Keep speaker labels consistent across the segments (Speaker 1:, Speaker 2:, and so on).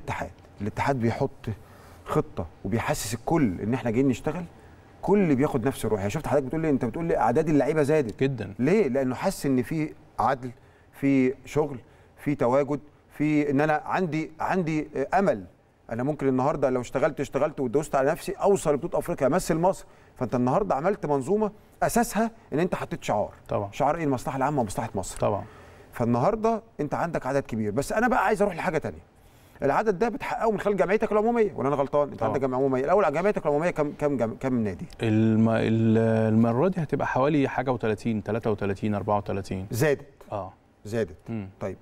Speaker 1: الاتحاد الاتحاد بيحط خطه وبيحسس الكل ان احنا جايين نشتغل كل بياخد نفس الروح يعني شفت حضرتك بتقول لي انت بتقول لي اعداد اللعيبه زادت جدا ليه لانه حس ان في عدل في شغل في تواجد في ان انا عندي عندي امل انا ممكن النهارده لو اشتغلت اشتغلت ودوست على نفسي اوصل لبطوله افريقيا امثل مصر فانت النهارده عملت منظومه اساسها ان انت حطيت شعار طبعا شعار ايه المصلحه العامه ومصلحه مصر طبعا فالنهارده انت عندك عدد كبير بس انا بقى عايز اروح لحاجه ثانيه العدد ده بتحققه من خلال جمعيتك العموميه ولا انا غلطان انت عندك آه. جمعيه عموميه الاول جمعيتك العموميه كم كم كم نادي
Speaker 2: الم... المره دي هتبقى حوالي حاجه و30 33 34 زادت اه زادت مم. طيب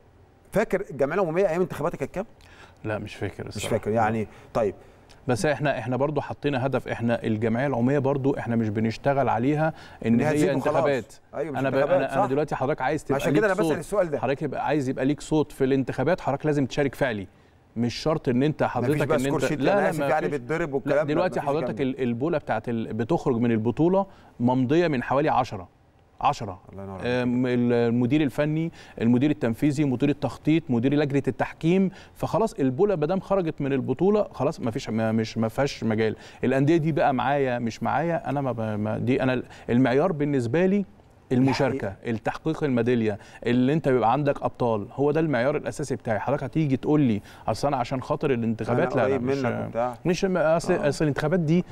Speaker 2: فاكر الجمعيه العموميه ايام انتخاباتك كانت كام لا مش فاكر الصراحة. مش فاكر يعني طيب بس احنا احنا برضو حطينا هدف احنا الجمعيه العموميه برضو احنا مش بنشتغل عليها ان هي انتخابات أيوة مش انا انتخابات انا, أنا دلوقتي حضرتك عايز تبقى عشان كده انا بسال السؤال ده حضرتك عايز يبقى ليك صوت في الانتخابات حضرتك لازم تشارك فعلي مش شرط ان انت حضرتك ان انت لا لا ما يعني بتضرب والكلام دلوقتي حضرتك البوله بتاعت ال... بتخرج من البطوله ممضيه من حوالي 10 10 المدير الفني المدير التنفيذي مدير التخطيط مدير لجنه التحكيم فخلاص البوله ما دام خرجت من البطوله خلاص ما فيش ما مش ما فيهاش مجال الانديه دي بقى معايا مش معايا انا ما دي انا المعيار بالنسبه لي المشاركه التحقيق الميداليه اللي انت بيبقى عندك ابطال هو ده المعيار الاساسي بتاعي حضرتك هتيجي تقول لي اصل انا عشان خاطر الانتخابات لا أنا مش مش آه. اصل الانتخابات دي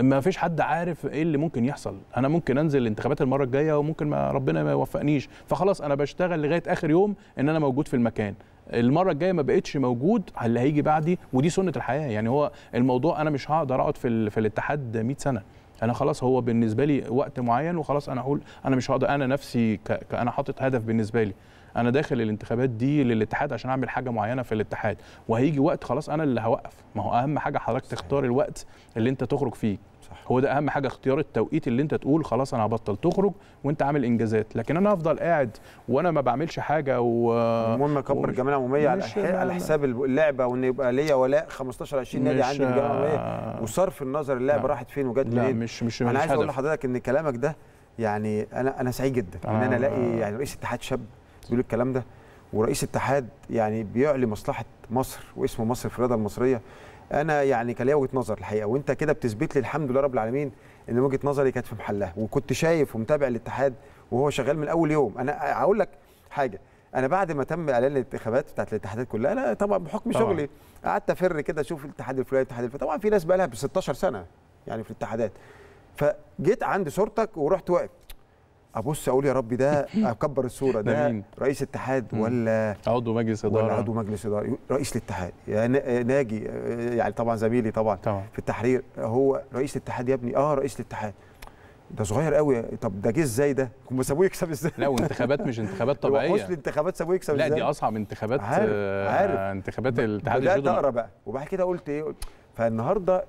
Speaker 2: ما فيش حد عارف ايه اللي ممكن يحصل انا ممكن انزل الانتخابات المره الجايه وممكن ما ربنا ما يوفقنيش فخلاص انا بشتغل لغايه اخر يوم ان انا موجود في المكان المره الجايه ما بقتش موجود اللي هيجي بعدي ودي سنه الحياه يعني هو الموضوع انا مش هقدر اقعد في, في الاتحاد 100 سنه انا خلاص هو بالنسبه لي وقت معين وخلاص انا هقول انا مش هقدر انا نفسي ك... انا حاطط هدف بالنسبه لي انا داخل الانتخابات دي للاتحاد عشان اعمل حاجه معينه في الاتحاد وهيجي وقت خلاص انا اللي هوقف ما هو اهم حاجه حضرتك تختار الوقت اللي انت تخرج فيه صح. هو ده اهم حاجه اختيار التوقيت اللي انت تقول خلاص انا هبطل تخرج وانت عامل انجازات لكن انا هفضل قاعد وانا ما بعملش حاجه و المهم اكبر الجمعيه العموميه على, على حساب اللعبه وان يبقى
Speaker 1: ليا ولاء 15 20 نادي عندي الجمعيه العموميه وصرف النظر اللعبه راحت فين وجت منين مش مش انا عايز اقول لحضرتك ان كلامك ده يعني انا انا سعيد جدا آه. ان انا الاقي آه. يعني رئيس اتحاد شاب بيقول الكلام ده ورئيس اتحاد يعني بيعلي مصلحه مصر واسم مصر في الرياضه المصريه انا يعني كان ليا وجهه نظر الحقيقه وانت كده بتثبت لي الحمد لله رب العالمين ان وجهه نظري كانت في محلها وكنت شايف ومتابع الاتحاد وهو شغال من اول يوم انا هقول لك حاجه انا بعد ما تم اعلان الانتخابات بتاعت الاتحادات كلها انا طبعا بحكم طبعا. شغلي قعدت افر كده اشوف الاتحاد الفلاني الاتحاد الفلاني طبعا في ناس بقى لها ب 16 سنه يعني في الاتحادات فجيت عند صورتك ورحت واقف ابص اقول يا رب ده اكبر الصوره ده رئيس اتحاد أمم. ولا عضو مجلس اداره ولا عضو مجلس اداره رئيس الاتحاد يعني ناجي آه، يعني طبعا زميلي طبعا, طبعا في التحرير هو رئيس الاتحاد يا ابني اه رئيس الاتحاد ده صغير قوي طب ده جه ازاي ده هم سابوه يكسب ازاي لا وانتخابات مش انتخابات طبيعيه مش الانتخابات سابوه يكسب ازاي لا دي اصعب انتخابات عارف, آه، عارف. انتخابات الاتحاد بدات اقرا بقى وبعد كده قلت ايه فالنهارده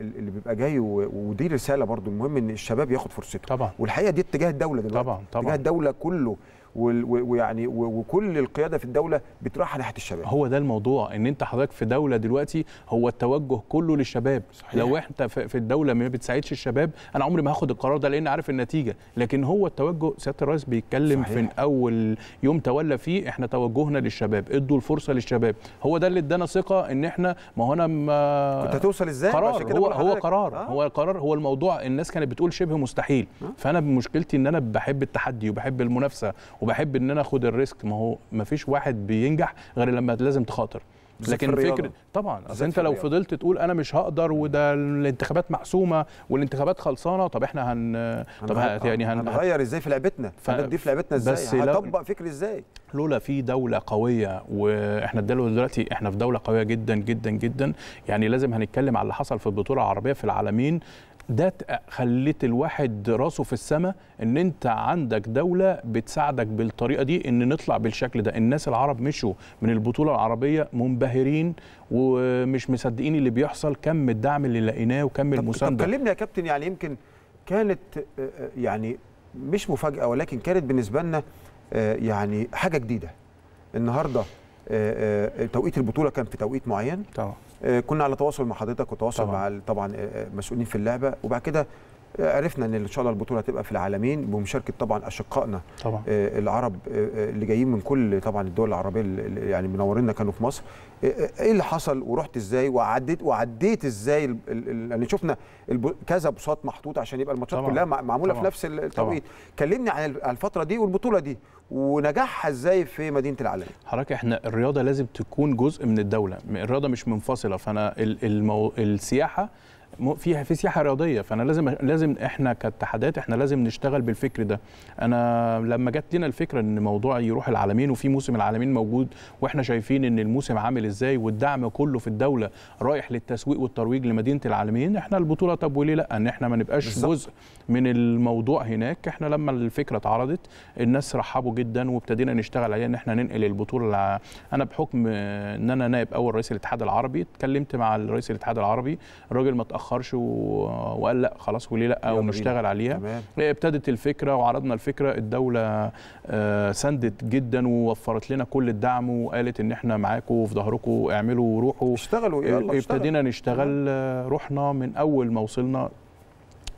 Speaker 1: اللي بيبقى جاي ودي رساله برضو المهم ان الشباب ياخد فرصته طبعا والحقيقه دي اتجاه الدوله دلوقتي طبعا طبعا اتجاه الدوله كله ويعني وكل القياده في
Speaker 2: الدوله بتروح ناحيه الشباب هو ده الموضوع ان انت حضرتك في دوله دلوقتي هو التوجه كله للشباب صحيح. لو انت في الدوله ما بتساعدش الشباب انا عمري ما هاخد القرار ده لان عارف النتيجه لكن هو التوجه سياده الرئيس بيتكلم صحيح. في اول يوم تولى فيه احنا توجهنا للشباب ادوا الفرصه للشباب هو ده اللي ادانا ثقه ان احنا ما هو انا ما كنت هتوصل ازاي قرار هو, هو قرار آه. هو قرار هو الموضوع الناس كانت بتقول شبه مستحيل آه. فانا مشكلتي ان انا بحب التحدي وبحب المنافسه وبحب ان انا اخد الريسك ما هو ما فيش واحد بينجح غير لما لازم تخاطر لكن فكره طبعا اصل انت لو فضلت تقول انا مش هقدر وده الانتخابات محسومه والانتخابات خلصانه طب احنا هن طب هن... يعني هن... هنغير ازاي في لعبتنا ف... هنضيف في لعبتنا ازاي بس هنطبق لا... فكر ازاي لولا في دوله قويه واحنا دلوقتي احنا في دوله قويه جدا جدا جدا يعني لازم هنتكلم على اللي حصل في البطوله العربيه في العالمين ده خليت الواحد راسه في السماء ان انت عندك دوله بتساعدك بالطريقه دي ان نطلع بالشكل ده الناس العرب مشوا من البطوله العربيه منبهرين ومش مصدقين اللي بيحصل كم الدعم اللي لقيناه وكم المسانده طب كلمني يا كابتن يعني يمكن
Speaker 1: كانت آه، آه، يعني مش مفاجاه ولكن كانت بالنسبه لنا آه، يعني حاجه جديده النهارده توقيت البطوله كان في توقيت معين طبعا آه، كنا على تواصل مع حضرتك وتواصل مع طبعا آه، آه، مسؤولين في اللعبه وبعد كده عرفنا ان ان شاء الله البطوله هتبقى في العالمين بمشاركه طبعا اشقائنا طبعا. آه، العرب آه، آه، اللي جايين من كل طبعا الدول العربيه اللي يعني منورينا كانوا في مصر ايه اللي حصل ورحت ازاي وعديت وعديت ازاي يعني شفنا كذا بساط محطوط عشان يبقى الماتشات كلها معموله طبعا. في نفس التوقيت كلمني عن الفتره دي والبطوله دي ونجاحها ازاي في مدينه العالمين
Speaker 2: حضرتك احنا الرياضه لازم تكون جزء من الدوله الرياضه مش منفصله فانا المو... السياحه فيها في سياحه رياضيه فانا لازم لازم احنا كاتحادات احنا لازم نشتغل بالفكر ده انا لما جت لنا الفكره ان موضوع يروح العالمين وفي موسم العالمين موجود واحنا شايفين ان الموسم عامل ازاي والدعم كله في الدوله رايح للتسويق والترويج لمدينه العالمين احنا البطوله طب وليه لا ان احنا ما نبقاش بالزبط. جزء من الموضوع هناك احنا لما الفكره اتعرضت الناس رحبوا جدا وابتدينا نشتغل عليها ان احنا ننقل البطوله انا بحكم ان انا نائب اول رئيس الاتحاد العربي اتكلمت مع رئيس الاتحاد العربي الراجل ما اتاخرش وقال لا خلاص وليه لا ونشتغل عليها ابتدت الفكره وعرضنا الفكره الدوله آه، سندت جدا ووفرت لنا كل الدعم وقالت ان احنا معاكم في ظهركم اعملوا وروحوا اشتغلوا يلا ابتدينا نشتغل آه، رحنا من اول ما وصلنا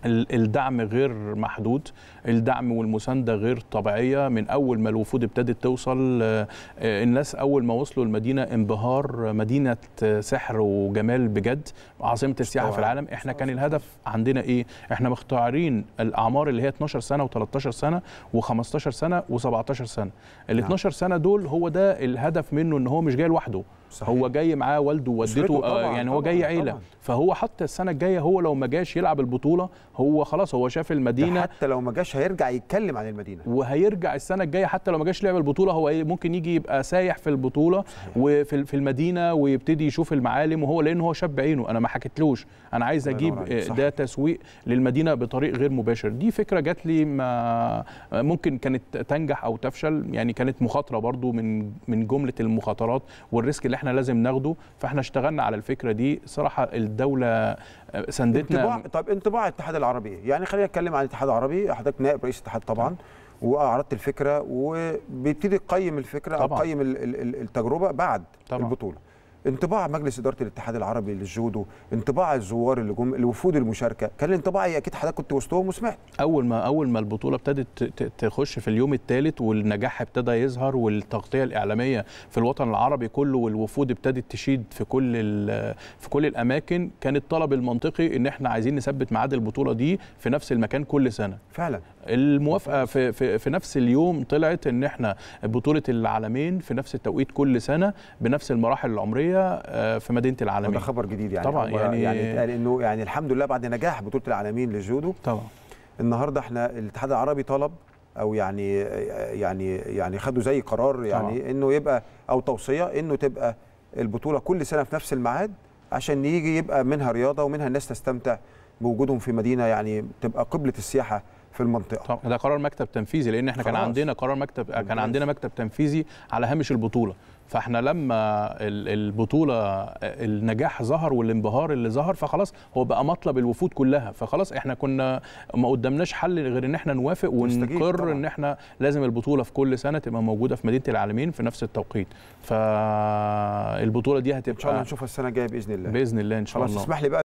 Speaker 2: الدعم غير محدود الدعم والمسانده غير طبيعيه من اول ما الوفود ابتدت توصل آه، الناس اول ما وصلوا المدينه انبهار مدينه آه، سحر وجمال بجد عاصمه السياحه في العالم احنا كان الهدف عندنا ايه احنا مختارين الاعمار اللي هي 12 سنه و13 سنه و15 سنه و17 سنه ال 12 نعم. سنه دول هو ده الهدف منه ان هو مش جاي لوحده صحيح. هو جاي معاه والده ووالدته آه يعني هو جاي عيله طبعًا. فهو حتى السنه الجايه هو لو ما جاش يلعب البطوله هو خلاص هو شاف المدينه حتى لو ما جاش هيرجع يتكلم عن المدينه وهيرجع السنه الجايه حتى لو ما جاش لعب البطوله هو إيه، ممكن يجي يبقى سايح في البطوله صحيح. وفي في المدينه ويبتدي يشوف المعالم وهو لان هو شاب بعينه انا ما حكيتلوش انا عايز اجيب آه، ده تسويق للمدينه بطريق غير مباشر دي فكره جات لي ما آه، ممكن كانت تنجح او تفشل يعني كانت مخاطره برضو من من جمله المخاطرات والريسك اللي احنا لازم ناخده فاحنا اشتغلنا على الفكره دي صراحه الدوله آه، سندتنا انطباع
Speaker 1: طب انطباع الاتحاد العربي يعني خلينا نتكلم عن الاتحاد العربي حضرتك نائب رئيس الاتحاد طبعا وعرضت الفكره وبيبتدي يقيم الفكره او يقيم التجربه بعد طبعا. البطوله انطباع مجلس اداره الاتحاد العربي للجودو انطباع الزوار اللي جم الوفود المشاركه كان الانطباع إيه؟ اكيد حضرتك كنت
Speaker 2: وسطهم وسمعت اول ما اول ما البطوله ابتدت تخش في اليوم الثالث والنجاح ابتدى يظهر والتغطيه الاعلاميه في الوطن العربي كله والوفود ابتدت تشيد في كل في كل الاماكن كان الطلب المنطقي ان احنا عايزين نثبت ميعاد البطوله دي في نفس المكان كل سنه فعلا الموافقه في, في في نفس اليوم طلعت ان احنا بطوله العالمين في نفس التوقيت كل سنه بنفس المراحل العمريه العربيه آه، في مدينه العالمين ده خبر جديد يعني طبعا يعني يعني قال
Speaker 1: انه يعني الحمد لله بعد نجاح بطوله العالمين للجودو طبعا النهارده احنا الاتحاد العربي طلب او يعني يعني يعني خدوا زي قرار يعني طبعا. انه يبقى او توصيه انه تبقى البطوله كل سنه في نفس الميعاد عشان يجي يبقى منها رياضه ومنها الناس تستمتع بوجودهم في مدينه يعني تبقى
Speaker 2: قبله السياحه في المنطقه طب ده قرار مكتب تنفيذي لان احنا كان عندنا قرار مكتب بالضبط. كان عندنا مكتب تنفيذي على هامش البطوله فاحنا لما البطوله النجاح ظهر والانبهار اللي ظهر فخلاص هو بقى مطلب الوفود كلها فخلاص احنا كنا ما قدامناش حل غير ان احنا نوافق ونقر ان احنا لازم البطوله في كل سنه تبقى موجوده في مدينه العالمين في نفس التوقيت فالبطوله دي هتبقى ان شاء الله نشوفها السنه الجايه باذن الله باذن الله ان شاء الله خلاص اسمح لي بقى